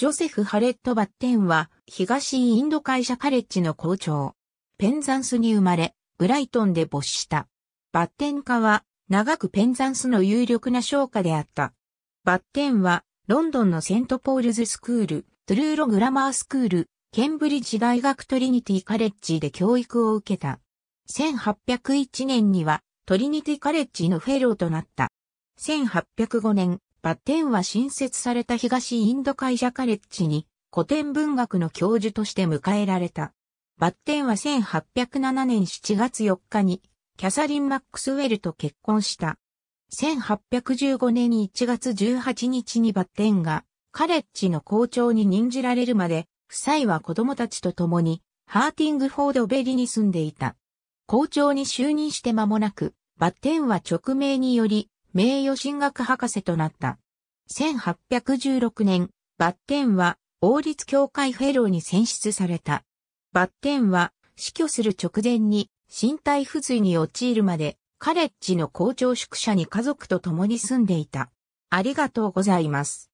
ジョセフ・ハレット・バッテンは、東インド会社カレッジの校長。ペンザンスに生まれ、ブライトンで没した。バッテン家は、長くペンザンスの有力な商家であった。バッテンは、ロンドンのセントポールズスクール、トゥルーログラマースクール、ケンブリッジ大学トリニティカレッジで教育を受けた。1801年には、トリニティカレッジのフェローとなった。1805年、バッテンは新設された東インド会社カレッジに古典文学の教授として迎えられた。バッテンは1807年7月4日にキャサリン・マックスウェルと結婚した。1815年1月18日にバッテンがカレッジの校長に任じられるまで、夫妻は子供たちと共にハーティングフォードベリに住んでいた。校長に就任して間もなく、バッテンは直命により名誉進学博士となった。1816年、バッテンは王立教会フェローに選出された。バッテンは死去する直前に身体不随に陥るまでカレッジの校長宿舎に家族と共に住んでいた。ありがとうございます。